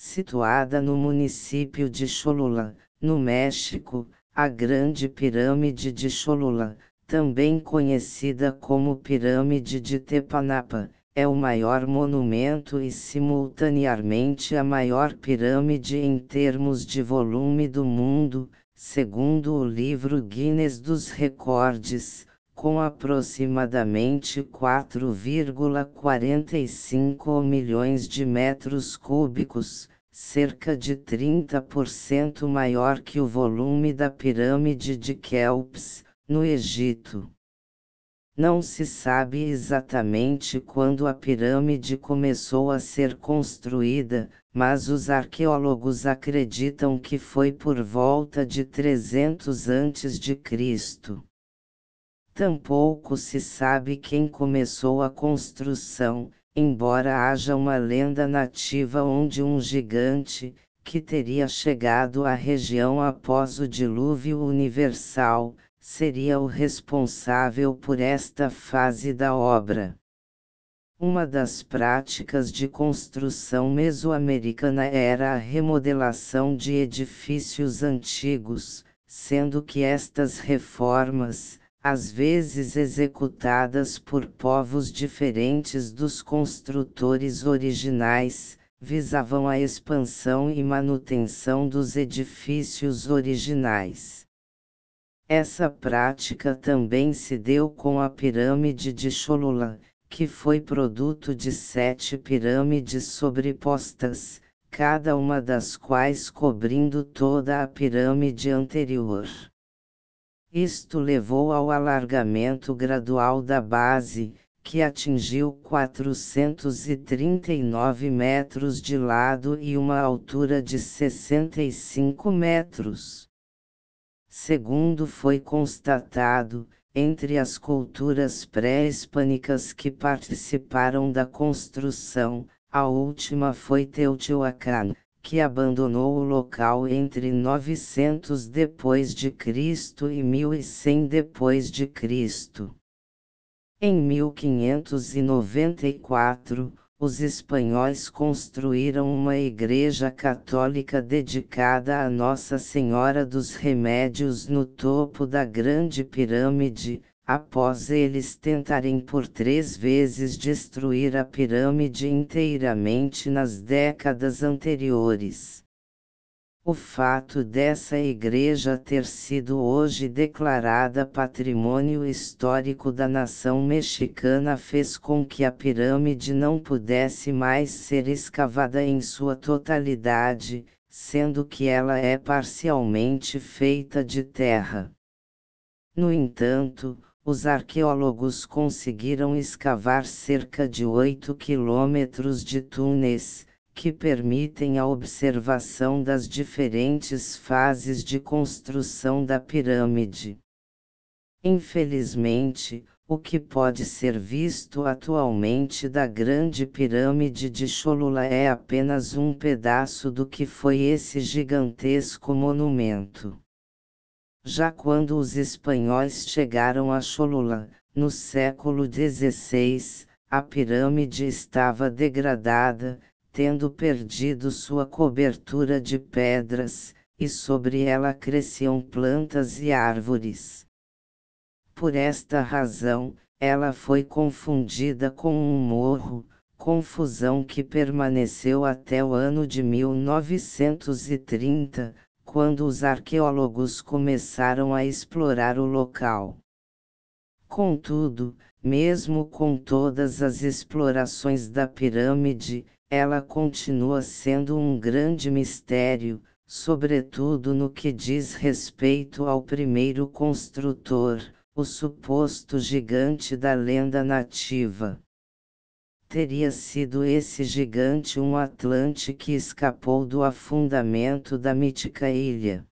situada no município de Cholula, no México, a Grande Pirâmide de Cholula, também conhecida como Pirâmide de Tepanapa, é o maior monumento e simultaneamente a maior pirâmide em termos de volume do mundo, segundo o livro Guinness dos Recordes, com aproximadamente 4,45 milhões de metros cúbicos, cerca de 30% maior que o volume da pirâmide de Kelps, no Egito. Não se sabe exatamente quando a pirâmide começou a ser construída, mas os arqueólogos acreditam que foi por volta de 300 a.C. Tampouco se sabe quem começou a construção, embora haja uma lenda nativa onde um gigante, que teria chegado à região após o dilúvio universal, seria o responsável por esta fase da obra. Uma das práticas de construção mesoamericana era a remodelação de edifícios antigos, sendo que estas reformas, às vezes executadas por povos diferentes dos construtores originais, visavam a expansão e manutenção dos edifícios originais. Essa prática também se deu com a pirâmide de Cholula, que foi produto de sete pirâmides sobrepostas, cada uma das quais cobrindo toda a pirâmide anterior. Isto levou ao alargamento gradual da base, que atingiu 439 metros de lado e uma altura de 65 metros. Segundo foi constatado, entre as culturas pré-hispânicas que participaram da construção, a última foi Teotihuacan, que abandonou o local entre 900 depois de Cristo e 1100 depois de Cristo. Em 1594, os espanhóis construíram uma igreja católica dedicada a Nossa Senhora dos Remédios no topo da Grande Pirâmide, após eles tentarem por três vezes destruir a pirâmide inteiramente nas décadas anteriores. O fato dessa igreja ter sido hoje declarada patrimônio histórico da nação mexicana fez com que a pirâmide não pudesse mais ser escavada em sua totalidade, sendo que ela é parcialmente feita de terra. No entanto, os arqueólogos conseguiram escavar cerca de 8 quilômetros de túneis, que permitem a observação das diferentes fases de construção da pirâmide. Infelizmente, o que pode ser visto atualmente da Grande Pirâmide de Cholula é apenas um pedaço do que foi esse gigantesco monumento já quando os espanhóis chegaram a Cholula, no século XVI, a pirâmide estava degradada, tendo perdido sua cobertura de pedras, e sobre ela cresciam plantas e árvores. Por esta razão, ela foi confundida com um morro, confusão que permaneceu até o ano de 1930, quando os arqueólogos começaram a explorar o local. Contudo, mesmo com todas as explorações da pirâmide, ela continua sendo um grande mistério, sobretudo no que diz respeito ao primeiro construtor, o suposto gigante da lenda nativa. Teria sido esse gigante um atlante que escapou do afundamento da mítica ilha.